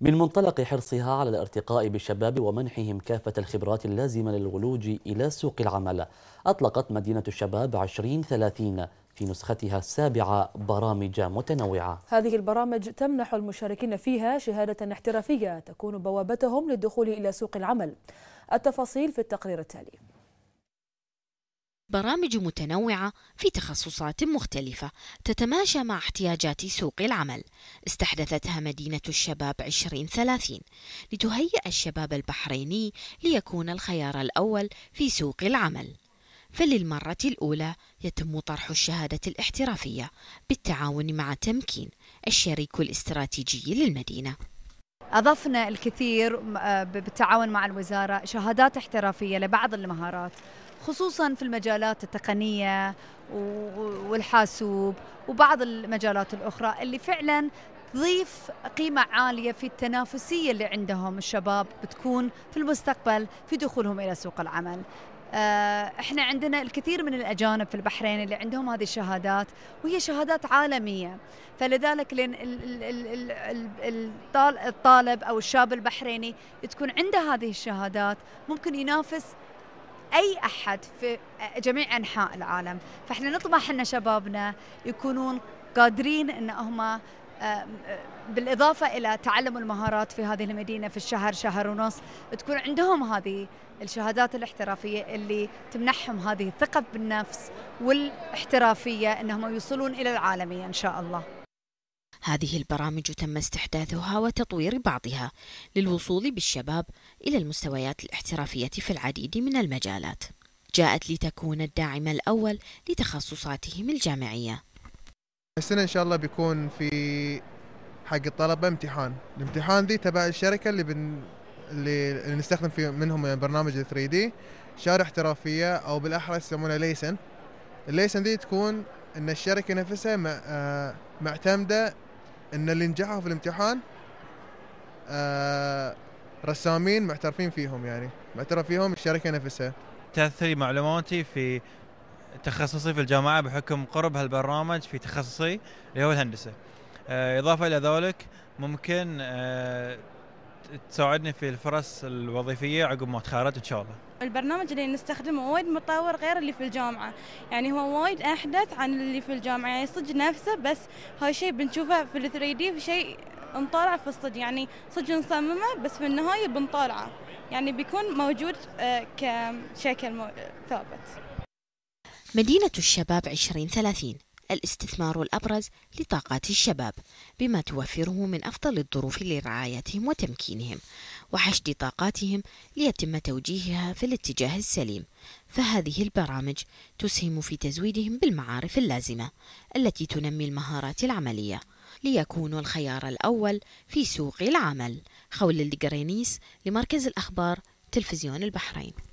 من منطلق حرصها على الارتقاء بالشباب ومنحهم كافة الخبرات اللازمة للولوج إلى سوق العمل أطلقت مدينة الشباب 2030 في نسختها السابعة برامج متنوعة هذه البرامج تمنح المشاركين فيها شهادة احترافية تكون بوابتهم للدخول إلى سوق العمل التفاصيل في التقرير التالي برامج متنوعة في تخصصات مختلفة تتماشى مع احتياجات سوق العمل استحدثتها مدينة الشباب 2030 لتهيئ الشباب البحريني ليكون الخيار الأول في سوق العمل فللمرة الأولى يتم طرح الشهادة الاحترافية بالتعاون مع تمكين الشريك الاستراتيجي للمدينة أضفنا الكثير آه، بالتعاون مع الوزارة شهادات احترافية لبعض المهارات خصوصا في المجالات التقنية والحاسوب وبعض المجالات الأخرى اللي فعلا تضيف قيمة عالية في التنافسية اللي عندهم الشباب بتكون في المستقبل في دخولهم إلى سوق العمل آه، احنا عندنا الكثير من الاجانب في البحرين اللي عندهم هذه الشهادات وهي شهادات عالميه فلذلك الطالب او الشاب البحريني تكون عنده هذه الشهادات ممكن ينافس اي احد في جميع انحاء العالم فاحنا نطمح ان شبابنا يكونون قادرين ان هم بالإضافة إلى تعلم المهارات في هذه المدينة في الشهر شهر ونص تكون عندهم هذه الشهادات الاحترافية اللي تمنحهم هذه الثقة بالنفس والاحترافية أنهم يوصلون إلى العالمية إن شاء الله هذه البرامج تم استحداثها وتطوير بعضها للوصول بالشباب إلى المستويات الاحترافية في العديد من المجالات جاءت لتكون الداعم الأول لتخصصاتهم الجامعية السنه ان شاء الله بيكون في حق الطلبه امتحان الامتحان دي تبع الشركه اللي بن اللي نستخدم في منهم برنامج 3 دي شارع احترافيه او بالاحرى يسمونها ليسن الليسن دي تكون ان الشركه نفسها آه، معتمده ان اللي نجحوا في الامتحان آه، رسامين معترفين فيهم يعني معترف فيهم الشركه نفسها تثري معلوماتي في تخصصي في الجامعه بحكم قرب هالبرنامج في تخصصي اللي هو الهندسه. آه، اضافه الى ذلك ممكن آه، تساعدني في الفرص الوظيفيه عقب ما اتخرج ان شاء الله. البرنامج اللي نستخدمه وايد متطور غير اللي في الجامعه، يعني هو وايد احدث عن اللي في الجامعه، يعني صدق نفسه بس هاي شيء بنشوفه في الثري دي في شيء نطالعه في الصدق يعني صدق نصممه بس في النهايه بنطالعه، يعني بيكون موجود آه، كشكل ثابت. مدينة الشباب 2030 الاستثمار الأبرز لطاقات الشباب بما توفره من أفضل الظروف لرعايتهم وتمكينهم وحشد طاقاتهم ليتم توجيهها في الاتجاه السليم فهذه البرامج تسهم في تزويدهم بالمعارف اللازمة التي تنمي المهارات العملية ليكونوا الخيار الأول في سوق العمل خول الجرينيس لمركز الأخبار تلفزيون البحرين